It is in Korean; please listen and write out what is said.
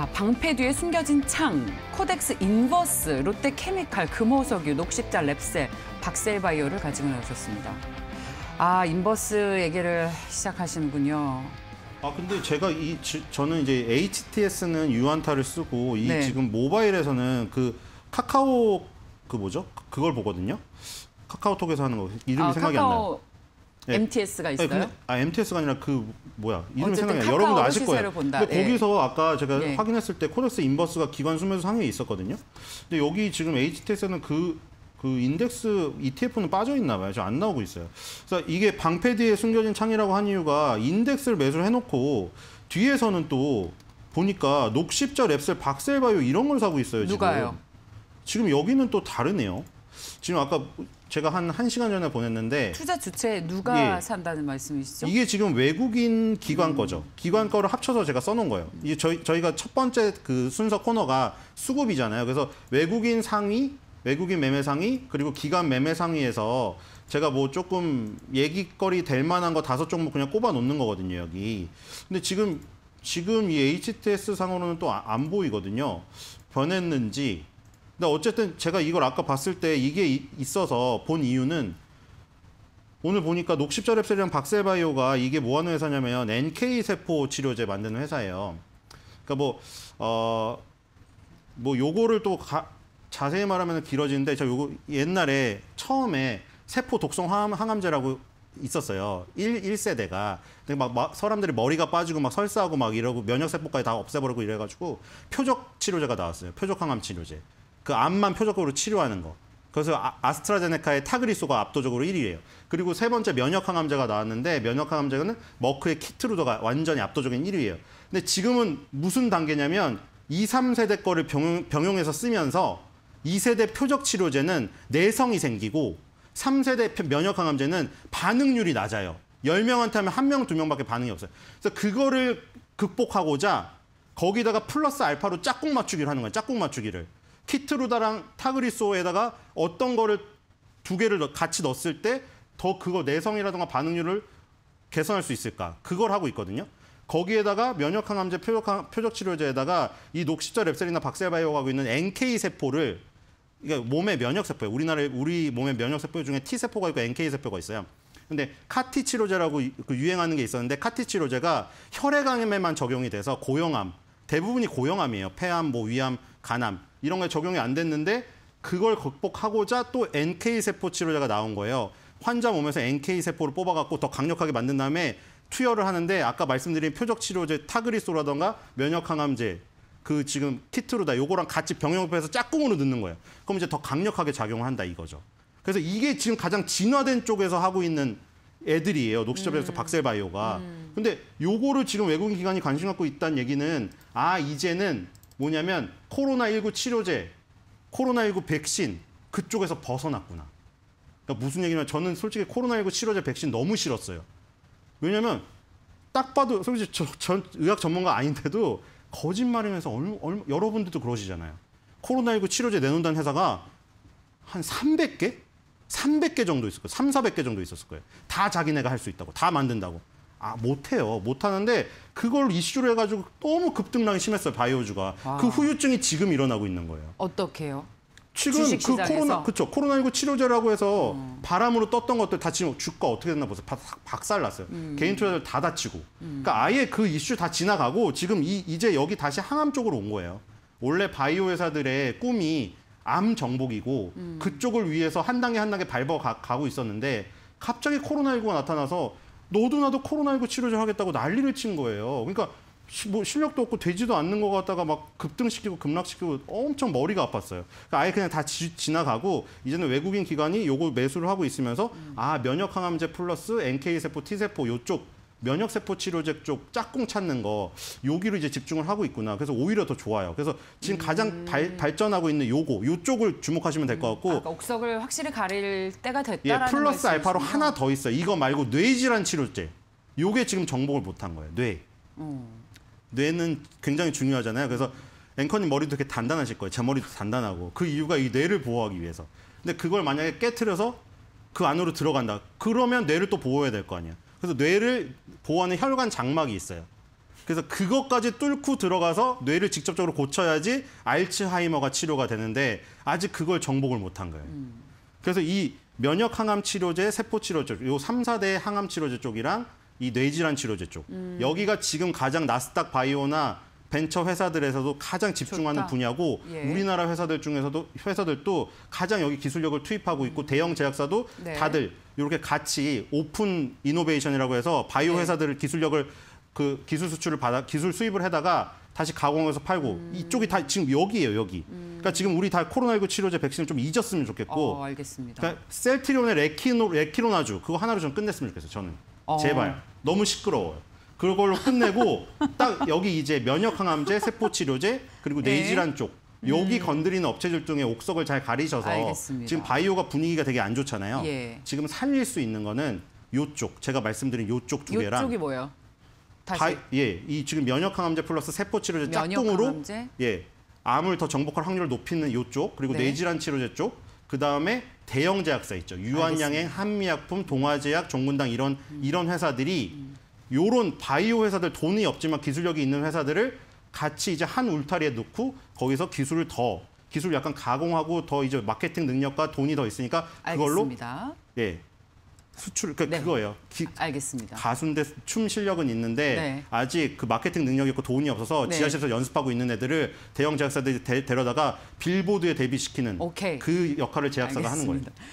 자, 방패 뒤에 숨겨진 창, 코덱스 인버스, 롯데 케미칼, 금호석유, 녹십자 랩셀, 박셀바이오를 가지고 나오셨습니다. 아, 인버스 얘기를 시작하시는군요. 아 근데 제가 이 저는 이제 HTS는 유한타를 쓰고 이 네. 지금 모바일에서는 그 카카오 그 뭐죠? 그걸 보거든요. 카카오톡에서 하는 거 이름이 아, 생각이 카카오... 안 나요. 네. 예. MTS가 있어요? 아니, 근데, 아 MTS가 아니라 그 뭐야 이름 생각이 여러분도 아실 거예요. 본다. 근데 네. 거기서 아까 제가 네. 확인했을 때 코덱스 인버스가 기관 수면수 상위에 있었거든요. 근데 여기 지금 HTS는 그 그 인덱스 ETF는 빠져 있나 봐요. 지금 안 나오고 있어요. 그래서 이게 방패 뒤에 숨겨진 창이라고 한 이유가 인덱스를 매수를 해놓고 뒤에서는 또 보니까 녹십자 랩셀 박셀바이오 이런 걸 사고 있어요. 누가요? 지금 여기는 또 다르네요. 지금 아까 제가 한 1시간 전에 보냈는데 투자 주체 누가 예. 산다는 말씀이시죠? 이게 지금 외국인 기관 음. 거죠. 기관 거를 합쳐서 제가 써놓은 거예요. 이게 저희, 저희가 첫 번째 그 순서 코너가 수급이잖아요. 그래서 외국인 상위, 외국인 매매 상위, 그리고 기관 매매 상위에서 제가 뭐 조금 얘기거리 될 만한 거 다섯 종목 그냥 꼽아 놓는 거거든요, 여기. 근데 지금, 지금 이 HTS 상으로는 또안 아, 보이거든요. 변했는지 근데 어쨌든 제가 이걸 아까 봤을 때 이게 있어서 본 이유는 오늘 보니까 녹십자 랩셀이랑 박셀바이오가 이게 뭐 하는 회사냐면 NK세포 치료제 만드는 회사예요. 그러니까 뭐, 어, 뭐 요거를 또 가, 자세히 말하면 길어지는데 저 요거 옛날에 처음에 세포 독성 항암제라고 있었어요. 1, 1세대가. 근데 막, 막, 사람들이 머리가 빠지고 막 설사하고 막 이러고 면역세포까지 다 없애버리고 이래가지고 표적 치료제가 나왔어요. 표적 항암 치료제. 그 암만 표적으로 치료하는 거. 그래서 아, 스트라제네카의 타그리소가 압도적으로 1위예요. 그리고 세 번째 면역항암제가 나왔는데 면역항암제는 머크의 키트루도가 완전히 압도적인 1위예요. 근데 지금은 무슨 단계냐면 2, 3세대 거를 병용, 해서 쓰면서 2세대 표적 치료제는 내성이 생기고 3세대 면역항암제는 반응률이 낮아요. 10명한테 하면 1명, 2명밖에 반응이 없어요. 그래서 그거를 극복하고자 거기다가 플러스 알파로 짝꿍 맞추기를 하는 거예요. 짝꿍 맞추기를. 키트루다랑 타그리소에다가 어떤 거를 두 개를 같이 넣었을 때 더 그거 내성이라든가 반응률을 개선할 수 있을까? 그걸 하고 있거든요. 거기에다가 면역항 암제 표적, 치료제에다가 이 녹십자 랩셀이나 박셀바이오가 하고 있는 NK 세포를 그러니까 몸의 면역 세포예요. 우리나라 우리 몸의 면역 세포 중에 T 세포가 있고 NK 세포가 있어요. 근데 카티 치료제라고 그 유행하는 게 있었는데 카티 치료제가 혈액암에만 항 적용이 돼서 고형암 대부분이 고형암이에요. 폐암, 뭐 위암, 간암 이런 게 적용이 안 됐는데 그걸 극복하고자 또 NK 세포 치료제가 나온 거예요. 환자 몸에서 NK 세포를 뽑아갖고 더 강력하게 만든 다음에 투여를 하는데 아까 말씀드린 표적 치료제 타그리소라던가 면역 항암제 그 지금 키트로다 요거랑 같이 병행해서 짝꿍으로 넣는 거예요. 그럼 이제 더 강력하게 작용을 한다 이거죠. 그래서 이게 지금 가장 진화된 쪽에서 하고 있는 애들이에요. 녹시접에서 음. 박셀바이오가. 음. 근데 요거를 지금 외국인 기관이 관심 갖고 있다는 얘기는 아 이제는 뭐냐면 코로나19 치료제, 코로나19 백신 그쪽에서 벗어났구나. 그러니까 무슨 얘기냐면 저는 솔직히 코로나19 치료제 백신 너무 싫었어요. 왜냐면 딱 봐도 솔직히 저, 전 의학 전문가 아닌데도 거짓말이면서 얼얼 여러분들도 그러시잖아요. 코로나19 치료제 내놓는다는 회사가 한 300개? 300개 정도 있을 거예요. 3, 400개 정도 있었을 거예요. 다 자기네가 할 수 있다고. 다 만든다고. 아, 못해요. 못하는데 그걸 이슈로 해가지고 너무 급등락이 심했어요. 바이오주가. 아. 그 후유증이 지금 일어나고 있는 거예요. 어떻게요? 지금 그 코로나 그쵸 코로나19 치료제라고 해서 음. 바람으로 떴던 것들 다 지금 주가 어떻게 됐나 보세요. 박살 났어요. 음. 개인 투자자들 다 다치고. 음. 그러니까 아예 그 이슈 다 지나가고 지금 이, 이제 여기 다시 항암 쪽으로 온 거예요. 원래 바이오 회사들의 꿈이 암 정복이고 음. 그쪽을 위해서 한 단계 한 단계 밟아가고 있었는데 갑자기 코로나19가 나타나서 너도 나도 코로나19 치료제 하겠다고 난리를 친 거예요. 그러니까 뭐 실력도 없고 되지도 않는 것 같다가 막 급등시키고 급락시키고 엄청 머리가 아팠어요. 그러니까 아예 그냥 다 지, 지 나가고 이제는 외국인 기관이 요거 매수를 하고 있으면서 아 면역 항암제 플러스 NK 세포, T 세포 요쪽 면역세포 치료제 쪽 짝꿍 찾는 거 여기로 이제 집중을 하고 있구나. 그래서 오히려 더 좋아요. 그래서 지금 가장 음. 발, 발전하고 있는 요거 요쪽을 주목하시면 될 것 같고 아까 옥석을 확실히 가릴 때가 됐다라는 예, 플러스 알파로 하나 더 있어요. 이거 말고 뇌질환 치료제. 요게 지금 정복을 못한 거예요. 뇌. 음. 뇌는 굉장히 중요하잖아요. 그래서 앵커님 머리도 이렇게 단단하실 거예요. 제 머리도 단단하고 그 이유가 이 뇌를 보호하기 위해서. 근데 그걸 만약에 깨트려서 그 안으로 들어간다. 그러면 뇌를 또 보호해야 될 거 아니야. 그래서 뇌를 보호하는 혈관 장막이 있어요. 그래서 그것까지 뚫고 들어가서 뇌를 직접적으로 고쳐야지 알츠하이머가 치료가 되는데 아직 그걸 정복을 못한 거예요. 음. 그래서 이 면역 항암 치료제, 세포 치료제, 요 3, 4대 항암 치료제 쪽이랑 이 뇌질환 치료제 쪽. 음. 여기가 지금 가장 나스닥 바이오나 벤처 회사들에서도 가장 집중하는 좋다. 분야고 예. 우리나라 회사들 중에서도 회사들도 가장 여기 기술력을 투입하고 있고 음. 대형 제약사도 네. 다들 이렇게 같이 오픈 이노베이션이라고 해서 바이오 네. 회사들을 기술력을 그 기술 수출을 받아 기술 수입을 해다가 다시 가공해서 팔고 음. 이쪽이 다 지금 여기예요 여기. 음. 그러니까 지금 우리 다 코로나19 치료제 백신을 좀 잊었으면 좋겠고. 어, 알겠습니다. 그러니까 셀트리온의 레키노 레키로나주 그거 하나로 좀 끝냈으면 좋겠어요 저는. 어. 제발 너무 시끄러워요. 그걸로 끝내고 딱 여기 이제 면역항암제, 세포치료제 그리고 네. 뇌질환 쪽 여기 음. 건드리는 업체들 중에 옥석을 잘 가리셔서 알겠습니다. 지금 바이오가 분위기가 되게 안 좋잖아요. 예. 지금 살릴 수 있는 거는 요쪽 제가 말씀드린 요쪽 두 개랑 요쪽이 뭐예요? 다시 바, 예, 이 지금 면역항암제 플러스 세포치료제 짝동으로예 암을 더 정복할 확률을 높이는 요쪽 그리고 네. 뇌질환 치료제 쪽 그다음에 대형 제약사 있죠 유한양행, 한미약품, 동화제약 종군당 이런 음. 이런 회사들이 음. 요런 바이오 회사들 돈이 없지만 기술력이 있는 회사들을 같이 이제 한 울타리에 놓고 거기서 기술을 더 기술 약간 가공하고 더 이제 마케팅 능력과 돈이 더 있으니까 그걸로 알겠습니다. 예. 수출 그러니까 네. 그거예요. 기, 알겠습니다. 가수인데 춤 실력은 있는데 네. 아직 그 마케팅 능력이 있고 돈이 없어서 네. 지하실에서 연습하고 있는 애들을 대형 제작사들이 데, 데려다가 빌보드에 데뷔시키는 오케이. 그 역할을 제작사가 알겠습니다. 하는 거예요.